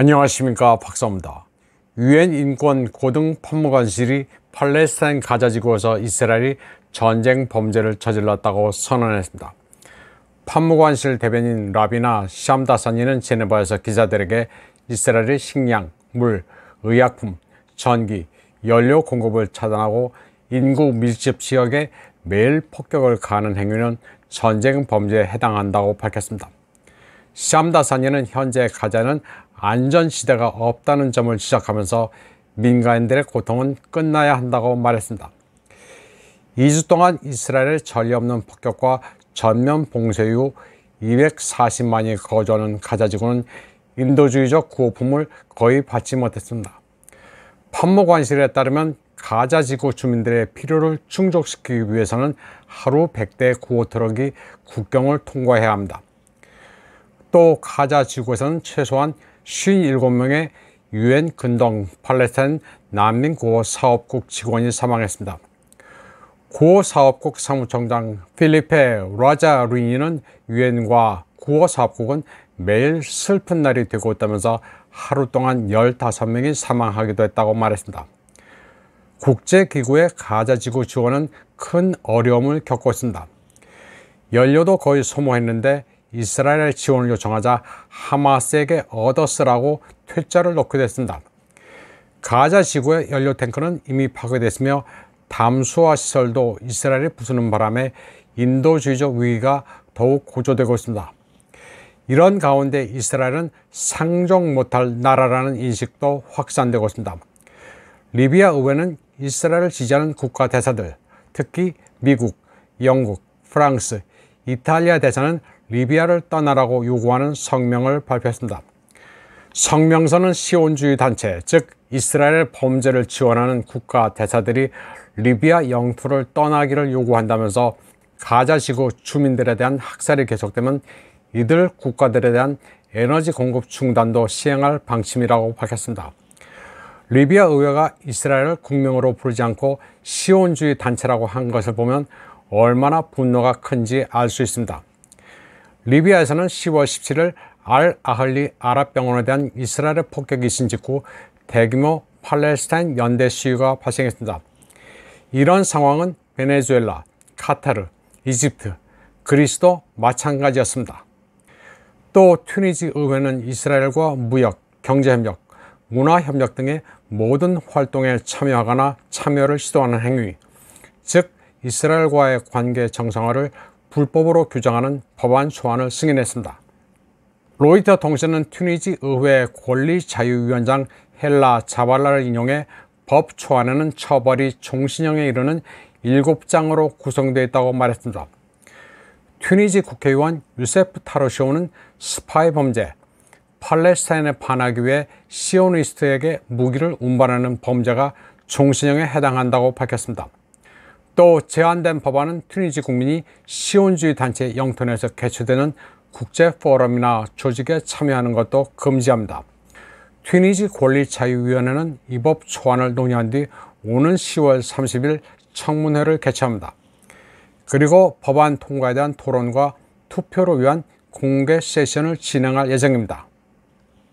안녕하십니까 박사입니다. 유엔 인권 고등 판무관실이 팔레스타인 가자지구에서 이스라엘이 전쟁 범죄를 저질렀다고 선언했습니다. 판무관실 대변인 라비나 샴다사니는 제네바에서 기자들에게 이스라엘이 식량, 물, 의약품, 전기, 연료 공급을 차단하고 인구 밀집 지역에 매일 폭격을 가하는 행위는 전쟁 범죄에 해당한다고 밝혔습니다. 샴다사니는 현재 가자는 안전시대가 없다는 점을 지적하면서 민간인들의 고통은 끝나야 한다고 말했습니다. 2주 동안 이스라엘의 전례 없는 폭격과 전면 봉쇄 이후 240만이 거주하는 가자지구는 인도주의적 구호품을 거의 받지 못했습니다. 판모관실에 따르면 가자지구 주민들의 필요를 충족시키기 위해서는 하루 1 0 0대 구호 트럭이 국경을 통과해야 합니다. 또 가자지구에서는 최소한 57명의 유엔 근동 팔레스타인 난민 구호 사업국 직원이 사망했습니다. 구호 사업국 사무총장 필리페 라자루니는 유엔과 구호 사업국은 매일 슬픈 날이 되고 있다면서 하루 동안 15명이 사망하기도 했다고 말했습니다. 국제기구의 가자지구 지원은 큰 어려움을 겪고 있습니다. 연료도 거의 소모했는데 이스라엘의 지원을 요청하자 하마스에게 얻어쓰라고 퇴짜를 놓게 됐습니다. 가자 지구의 연료 탱크는 이미 파괴됐으며 담수화 시설도 이스라엘이 부수는 바람에 인도주의적 위기가 더욱 고조되고 있습니다. 이런 가운데 이스라엘은 상종 못할 나라라는 인식도 확산되고 있습니다. 리비아 의회는 이스라엘을 지지하는 국가 대사들, 특히 미국, 영국, 프랑스, 이탈리아 대사는 리비아를 떠나라고 요구하는 성명을 발표했습니다. 성명서는 시온주의 단체, 즉이스라엘 범죄를 지원하는 국가 대사들이 리비아 영토를 떠나기를 요구한다면서 가자시구 주민들에 대한 학살이 계속되면 이들 국가들에 대한 에너지 공급 중단도 시행할 방침이라고 밝혔습니다. 리비아 의회가 이스라엘을 국명으로 부르지 않고 시온주의 단체라고 한 것을 보면 얼마나 분노가 큰지 알 수 있습니다. 리비아에서는 10월 17일 알 아흘리 아랍병원에 대한 이스라엘의 폭격이 신 직후 대규모 팔레스타인 연대 시위가 발생했습니다. 이런 상황은 베네수엘라, 카타르, 이집트, 그리스도 마찬가지였습니다. 또 튜니지 의회는 이스라엘과 무역, 경제협력, 문화협력 등의 모든 활동에 참여하거나 참여를 시도하는 행위, 즉 이스라엘과의 관계 정상화를 불법으로 규정하는 법안 소환을 승인했습니다. 로이터 통신은 튀니지 의회 권리자유위원장 헬라 자발라를 인용해 법 초안에는 처벌이 종신형에 이르는 7장으로 구성되어 있다고 말했습니다. 튀니지 국회의원 유세프 타로시오는 스파이 범죄, 팔레스타인을 반하기 위해 시오니스트에게 무기를 운반하는 범죄가 종신형에 해당한다고 밝혔습니다. 또제한된 법안은 튀니지 국민이 시온주의 단체 영토에서 개최되는 국제 포럼이나 조직에 참여하는 것도 금지합니다. 튀니지 권리자유위원회는 이 법 초안을 논의한 뒤 오는 10월 30일 청문회를 개최합니다. 그리고 법안 통과에 대한 토론과 투표를 위한 공개 세션을 진행할 예정입니다.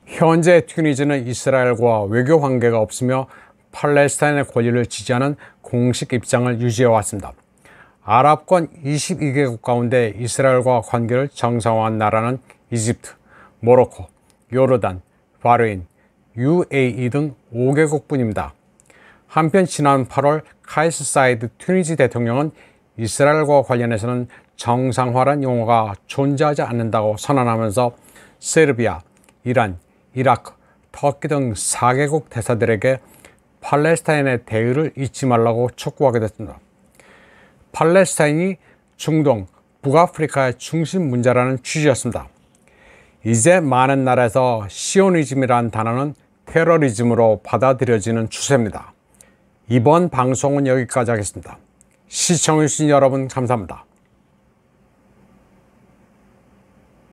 현재 튀니지는 이스라엘과 외교 관계가 없으며 팔레스타인의 권리를 지지하는 공식 입장을 유지해 왔습니다. 아랍권 22개국 가운데 이스라엘과 관계를 정상화한 나라는 이집트, 모로코, 요르단, 바레인, UAE 등 5개국뿐입니다. 한편 지난 8월 카이스 사이드 튀니지 대통령은 이스라엘과 관련해서는 정상화란 용어가 존재하지 않는다고 선언하면서 세르비아, 이란, 이라크, 터키 등 4개국 대사들에게 팔레스타인의 대의를 잊지 말라고 촉구하게 됐습니다. 팔레스타인이 중동, 북아프리카의 중심 문제라는 취지였습니다. 이제 많은 나라에서 시오니즘이라는 단어는 테러리즘으로 받아들여지는 추세입니다. 이번 방송은 여기까지 하겠습니다. 시청해주신 여러분 감사합니다.